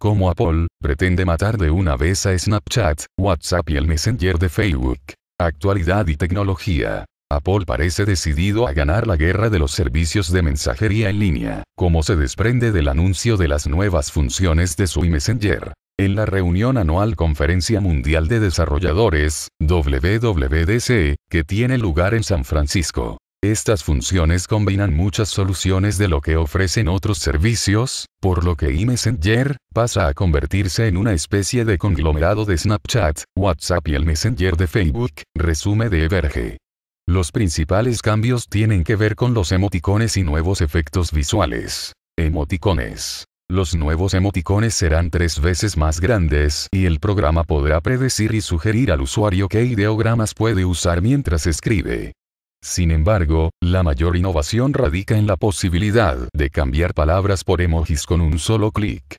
como Apple, pretende matar de una vez a Snapchat, WhatsApp y el Messenger de Facebook. Actualidad y tecnología. Apple parece decidido a ganar la guerra de los servicios de mensajería en línea, como se desprende del anuncio de las nuevas funciones de su Messenger. En la reunión anual Conferencia Mundial de Desarrolladores, WWDC, que tiene lugar en San Francisco, estas funciones combinan muchas soluciones de lo que ofrecen otros servicios, por lo que iMessenger pasa a convertirse en una especie de conglomerado de Snapchat, WhatsApp y el Messenger de Facebook, resume de Everge. Los principales cambios tienen que ver con los emoticones y nuevos efectos visuales. Emoticones. Los nuevos emoticones serán tres veces más grandes y el programa podrá predecir y sugerir al usuario qué ideogramas puede usar mientras escribe. Sin embargo, la mayor innovación radica en la posibilidad de cambiar palabras por emojis con un solo clic.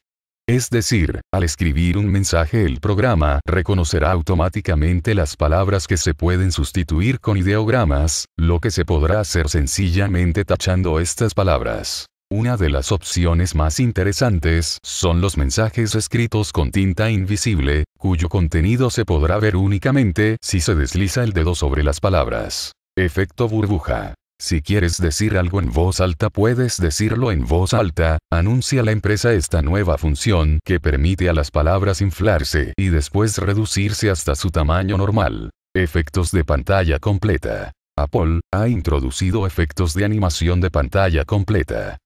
Es decir, al escribir un mensaje el programa reconocerá automáticamente las palabras que se pueden sustituir con ideogramas, lo que se podrá hacer sencillamente tachando estas palabras. Una de las opciones más interesantes son los mensajes escritos con tinta invisible, cuyo contenido se podrá ver únicamente si se desliza el dedo sobre las palabras. Efecto burbuja. Si quieres decir algo en voz alta puedes decirlo en voz alta, anuncia la empresa esta nueva función que permite a las palabras inflarse y después reducirse hasta su tamaño normal. Efectos de pantalla completa. Apple ha introducido efectos de animación de pantalla completa.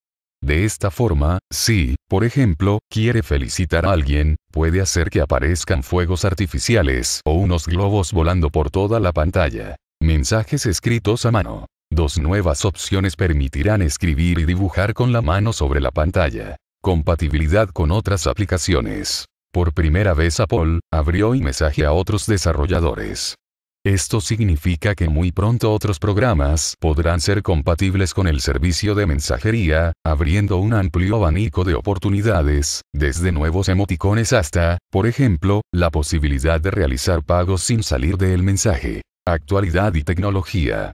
De esta forma, si, por ejemplo, quiere felicitar a alguien, puede hacer que aparezcan fuegos artificiales o unos globos volando por toda la pantalla. Mensajes escritos a mano. Dos nuevas opciones permitirán escribir y dibujar con la mano sobre la pantalla. Compatibilidad con otras aplicaciones. Por primera vez Apple, abrió mensaje a otros desarrolladores. Esto significa que muy pronto otros programas podrán ser compatibles con el servicio de mensajería, abriendo un amplio abanico de oportunidades, desde nuevos emoticones hasta, por ejemplo, la posibilidad de realizar pagos sin salir del mensaje. Actualidad y tecnología.